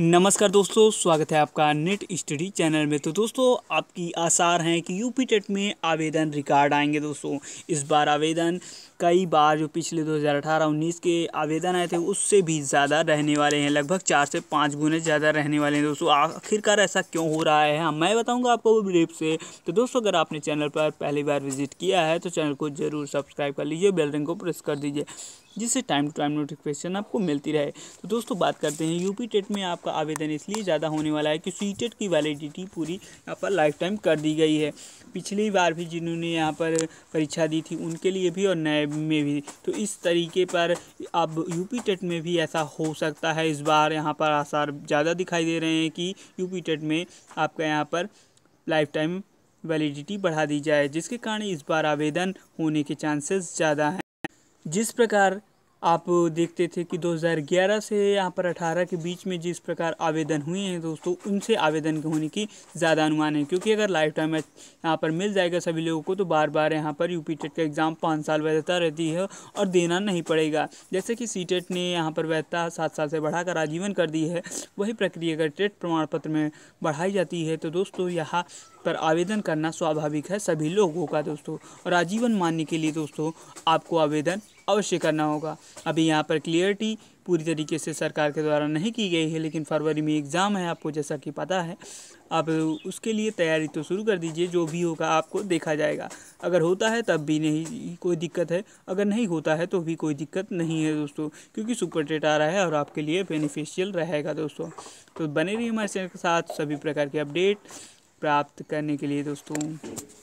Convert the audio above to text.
नमस्कार दोस्तों स्वागत है आपका नेट स्टडी चैनल में तो दोस्तों आपकी आसार हैं कि यूपी टेट में आवेदन रिकॉर्ड आएंगे दोस्तों इस बार आवेदन कई बार जो पिछले 2018-19 के आवेदन आए थे उससे भी ज़्यादा रहने वाले हैं लगभग चार से पाँच गुने ज़्यादा रहने वाले हैं दोस्तों आखिरकार ऐसा क्यों हो रहा है हाँ मैं बताऊँगा आपको ब्रेप से तो दोस्तों अगर आपने चैनल पर पहली बार विजिट किया है तो चैनल को ज़रूर सब्सक्राइब कर लीजिए बेलरिंग को प्रेस कर दीजिए जिससे टाइम टू टाइम नोटिफिकेशन आपको मिलती रहे तो दोस्तों बात करते हैं यूपी टेट में आपका आवेदन इसलिए ज़्यादा होने वाला है कि सी टेट की वैलिडिटी पूरी यहाँ पर लाइफ टाइम कर दी गई है पिछली बार भी जिन्होंने यहाँ पर परीक्षा दी थी उनके लिए भी और नए में भी तो इस तरीके पर अब यू टेट में भी ऐसा हो सकता है इस बार यहाँ पर आसार ज़्यादा दिखाई दे रहे हैं कि यू टेट में आपका यहाँ पर लाइफ टाइम वैलिडिटी बढ़ा दी जाए जिसके कारण इस बार आवेदन होने के चांसेस ज़्यादा हैं जिस प्रकार आप देखते थे कि 2011 से यहाँ पर 18 के बीच में जिस प्रकार आवेदन हुए हैं दोस्तों उनसे आवेदन के होने की ज़्यादा अनुमान है क्योंकि अगर लाइफ टाइम यहाँ पर मिल जाएगा सभी लोगों को तो बार बार यहाँ पर यू टेट e का एग्ज़ाम पाँच साल वैधता रहती है और देना नहीं पड़ेगा जैसे कि सी टेट e ने यहाँ पर वैधता सात साल से बढ़ाकर आजीवन कर दी है वही प्रक्रिया अगर टेट e प्रमाण पत्र में बढ़ाई जाती है तो दोस्तों यहाँ पर आवेदन करना स्वाभाविक है सभी लोगों का दोस्तों और आजीवन मानने के लिए दोस्तों आपको आवेदन अवश्य करना होगा अभी यहाँ पर क्लियरिटी पूरी तरीके से सरकार के द्वारा नहीं की गई है लेकिन फरवरी में एग्ज़ाम है आपको जैसा कि पता है आप उसके लिए तैयारी तो शुरू कर दीजिए जो भी होगा आपको देखा जाएगा अगर होता है तब भी नहीं कोई दिक्कत है अगर नहीं होता है तो भी कोई दिक्कत नहीं है दोस्तों क्योंकि सुपर टेट आ रहा है और आपके लिए बेनिफिशियल रहेगा दोस्तों तो बने रही हमारे चैनल के साथ सभी प्रकार के अपडेट प्राप्त करने के लिए दोस्तों